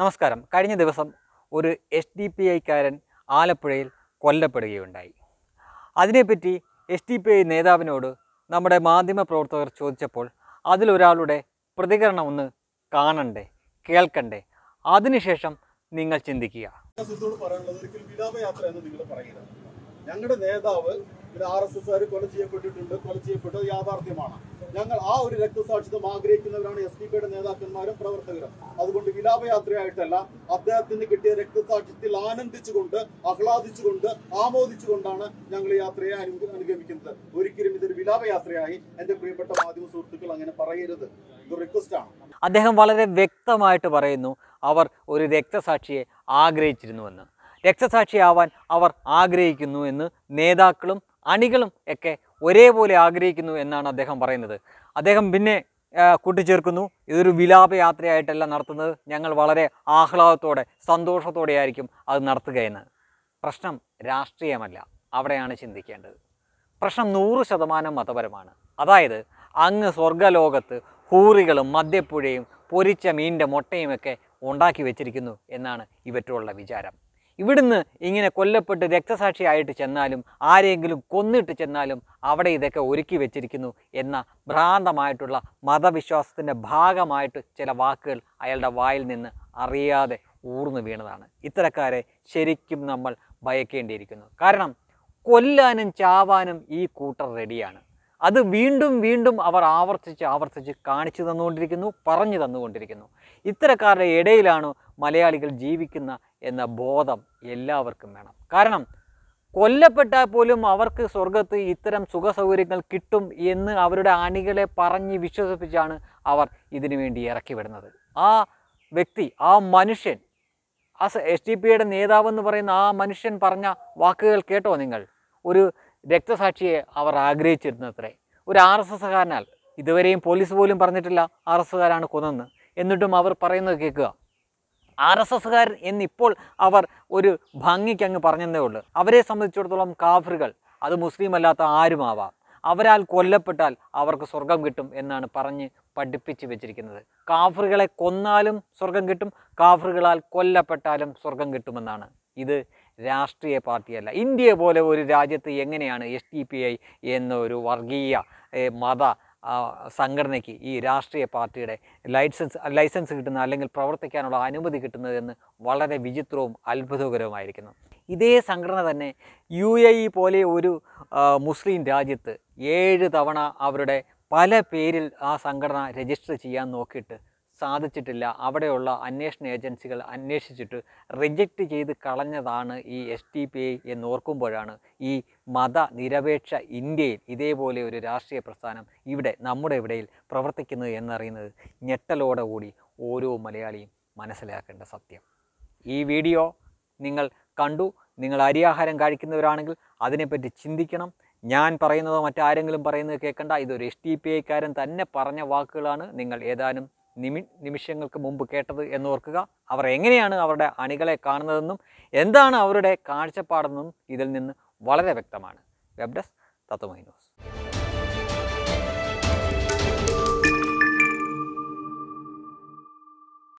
നമസ്കാരം കഴിഞ്ഞ ദിവസം ഒരു എസ് ഡി പി ഐക്കാരൻ ആലപ്പുഴയിൽ കൊല്ലപ്പെടുകയുണ്ടായി അതിനെപ്പറ്റി എസ് ഡി പി ഐ നേതാവിനോട് നമ്മുടെ മാധ്യമപ്രവർത്തകർ ചോദിച്ചപ്പോൾ അതിലൊരാളുടെ പ്രതികരണം ഒന്ന് കാണണ്ടേ കേൾക്കണ്ടേ അതിനുശേഷം നിങ്ങൾ ചിന്തിക്കുക ഞങ്ങളുടെ നേതാവ് പിന്നെ ആർ എസ് എസ്സുകാർ കൊല ചെയ്യപ്പെട്ടിട്ടുണ്ട് കൊല ചെയ്യപ്പെട്ടത് യാഥാർത്ഥ്യമാണ് ഞങ്ങൾ ആ ഒരു രക്തസാക്ഷിത്വം ആഗ്രഹിക്കുന്നവരാണ് എസ് ഡി പിയുടെ നേതാക്കന്മാരും പ്രവർത്തകരും അതുകൊണ്ട് വിലാപയാത്രയായിട്ടല്ല അദ്ദേഹത്തിന് കിട്ടിയ രക്തസാക്ഷ്യത്തിൽ ആനന്ദിച്ചുകൊണ്ട് ആഹ്ലാദിച്ചുകൊണ്ട് ആമോദിച്ചുകൊണ്ടാണ് ഞങ്ങൾ യാത്രയെ അനുഗമിക്കുന്നത് ഒരിക്കലും ഇതൊരു വിലാപയാത്രയായി എന്റെ പ്രിയപ്പെട്ട മാധ്യമ സുഹൃത്തുക്കൾ അങ്ങനെ പറയരുത് ഇത് റിക്വസ്റ്റ് ആണ് അദ്ദേഹം വളരെ വ്യക്തമായിട്ട് പറയുന്നു അവർ ഒരു രക്തസാക്ഷിയെ ആഗ്രഹിച്ചിരുന്നുവെന്ന് രക്തസാക്ഷിയാവാൻ അവർ ആഗ്രഹിക്കുന്നു എന്ന് നേതാക്കളും അണികളും ഒക്കെ ഒരേപോലെ ആഗ്രഹിക്കുന്നു എന്നാണ് അദ്ദേഹം പറയുന്നത് അദ്ദേഹം പിന്നെ കൂട്ടിച്ചേർക്കുന്നു ഇതൊരു വിലാപയാത്രയായിട്ടല്ല നടത്തുന്നത് ഞങ്ങൾ വളരെ ആഹ്ലാദത്തോടെ സന്തോഷത്തോടെയായിരിക്കും അത് നടത്തുകയെന്ന് പ്രശ്നം രാഷ്ട്രീയമല്ല അവിടെയാണ് ചിന്തിക്കേണ്ടത് പ്രശ്നം നൂറ് ശതമാനം മതപരമാണ് അതായത് അങ്ങ് സ്വർഗലോകത്ത് ഹൂറികളും മദ്യപ്പുഴയും പൊരിച്ച മീനിൻ്റെ മുട്ടയുമൊക്കെ ഉണ്ടാക്കി വെച്ചിരിക്കുന്നു എന്നാണ് ഇവറ്റുള്ള വിചാരം ഇവിടുന്ന് ഇങ്ങനെ കൊല്ലപ്പെട്ട് രക്തസാക്ഷിയായിട്ട് ചെന്നാലും ആരെങ്കിലും കൊന്നിട്ട് ചെന്നാലും അവിടെ ഇതൊക്കെ ഒരുക്കി വെച്ചിരിക്കുന്നു എന്ന ഭ്രാന്തമായിട്ടുള്ള മതവിശ്വാസത്തിൻ്റെ ഭാഗമായിട്ട് ചില വാക്കുകൾ അയാളുടെ വായിൽ നിന്ന് അറിയാതെ ഊർന്നു വീണതാണ് ഇത്തരക്കാരെ ശരിക്കും നമ്മൾ ഭയക്കേണ്ടിയിരിക്കുന്നു കാരണം കൊല്ലാനും ചാവാനും ഈ കൂട്ടർ റെഡിയാണ് അത് വീണ്ടും വീണ്ടും അവർ ആവർത്തിച്ച് ആവർത്തിച്ച് കാണിച്ചു തന്നുകൊണ്ടിരിക്കുന്നു പറഞ്ഞു തന്നുകൊണ്ടിരിക്കുന്നു ഇത്തരക്കാരുടെ ഇടയിലാണ് മലയാളികൾ ജീവിക്കുന്ന എന്ന ബോധം എല്ലാവർക്കും വേണം കാരണം കൊല്ലപ്പെട്ടാൽ പോലും അവർക്ക് സ്വർഗത്ത് ഇത്തരം സുഖസൗകര്യങ്ങൾ കിട്ടും എന്ന് അവരുടെ അണികളെ പറഞ്ഞ് വിശ്വസിപ്പിച്ചാണ് അവർ ഇതിനു വേണ്ടി ഇറക്കി വിടുന്നത് ആ വ്യക്തി ആ മനുഷ്യൻ ആ എസ് ഡി പിയുടെ നേതാവെന്ന് പറയുന്ന ആ മനുഷ്യൻ പറഞ്ഞ വാക്കുകൾ കേട്ടോ നിങ്ങൾ ഒരു രക്തസാക്ഷിയെ അവർ ആഗ്രഹിച്ചിരുന്നത്രേ ഒരു ആർ എസ് എസ്സുകാരനാൽ ഇതുവരെയും പോലീസ് പോലും പറഞ്ഞിട്ടില്ല ആർ എസ് എസ്സുകാരാണ് കൊന്നെന്ന് എന്നിട്ടും അവർ പറയുന്നത് കേൾക്കുക ആർ എസ് എസ്സുകാർ എന്നിപ്പോൾ അവർ ഒരു ഭംഗിക്ക് അങ്ങ് പറഞ്ഞതേ ഉള്ളൂ അവരെ സംബന്ധിച്ചിടത്തോളം കാഫറുകൾ അത് മുസ്ലിം അല്ലാത്ത ആരുമാവാം അവരാൽ കൊല്ലപ്പെട്ടാൽ അവർക്ക് സ്വർഗം കിട്ടും എന്നാണ് പറഞ്ഞ് പഠിപ്പിച്ച് വെച്ചിരിക്കുന്നത് കാഫറുകളെ കൊന്നാലും സ്വർഗം കിട്ടും കാഫറുകളാൽ കൊല്ലപ്പെട്ടാലും സ്വർഗം കിട്ടുമെന്നാണ് ഇത് രാഷ്ട്രീയ പാർട്ടിയല്ല ഇന്ത്യയെ പോലെ ഒരു രാജ്യത്ത് എങ്ങനെയാണ് എസ് ടി പി ഐ എന്നൊരു വർഗീയ മത സംഘടനയ്ക്ക് ഈ രാഷ്ട്രീയ പാർട്ടിയുടെ ലൈസൻസ് ലൈസൻസ് കിട്ടുന്ന അല്ലെങ്കിൽ പ്രവർത്തിക്കാനുള്ള അനുമതി കിട്ടുന്നതെന്ന് വളരെ വിചിത്രവും അത്ഭുതകരവുമായിരിക്കുന്നു ഇതേ സംഘടന തന്നെ യു എ ഇ പോലെ ഒരു മുസ്ലിം രാജ്യത്ത് ഏഴ് തവണ അവരുടെ പല പേരിൽ ആ സംഘടന രജിസ്റ്റർ ചെയ്യാൻ നോക്കിയിട്ട് സാധിച്ചിട്ടില്ല അവിടെയുള്ള അന്വേഷണ ഏജൻസികൾ അന്വേഷിച്ചിട്ട് റിജക്റ്റ് ചെയ്ത് കളഞ്ഞതാണ് ഈ എസ് ടി പി ഐ എന്നോർക്കുമ്പോഴാണ് ഈ മതനിരപേക്ഷ ഇന്ത്യയിൽ ഇതേപോലെ ഒരു രാഷ്ട്രീയ പ്രസ്ഥാനം ഇവിടെ നമ്മുടെ ഇവിടെയിൽ പ്രവർത്തിക്കുന്നത് എന്നറിയുന്നത് ഞെട്ടലോടെ കൂടി ഓരോ മലയാളിയും മനസ്സിലാക്കേണ്ട സത്യം ഈ വീഡിയോ നിങ്ങൾ കണ്ടു നിങ്ങൾ അരിയാഹാരം കഴിക്കുന്നവരാണെങ്കിൽ അതിനെപ്പറ്റി ചിന്തിക്കണം ഞാൻ പറയുന്നതോ മറ്റാരെങ്കിലും പറയുന്നത് കേൾക്കണ്ട ഇതൊരു എസ് ടി പി ഐക്കാരൻ തന്നെ പറഞ്ഞ വാക്കുകളാണ് നിങ്ങൾ ഏതാനും നിമി നിമിഷങ്ങൾക്ക് മുമ്പ് കേട്ടത് ഓർക്കുക അവർ എങ്ങനെയാണ് അവരുടെ അണികളെ കാണുന്നതെന്നും എന്താണ് അവരുടെ കാഴ്ചപ്പാടെന്നും ഇതിൽ നിന്ന് വളരെ വ്യക്തമാണ് വെബ് ഡെസ്ക് തത്വമൈ ന്യൂസ്